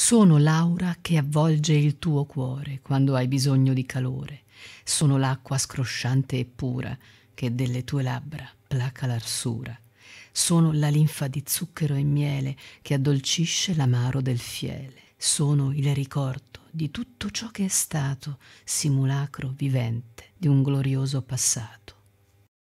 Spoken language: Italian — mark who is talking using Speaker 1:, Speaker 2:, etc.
Speaker 1: Sono l'aura che avvolge il tuo cuore quando hai bisogno di calore. Sono l'acqua scrosciante e pura che delle tue labbra placa l'arsura. Sono la linfa di zucchero e miele che addolcisce l'amaro del fiele. Sono il ricordo di tutto ciò che è stato, simulacro vivente di un glorioso passato.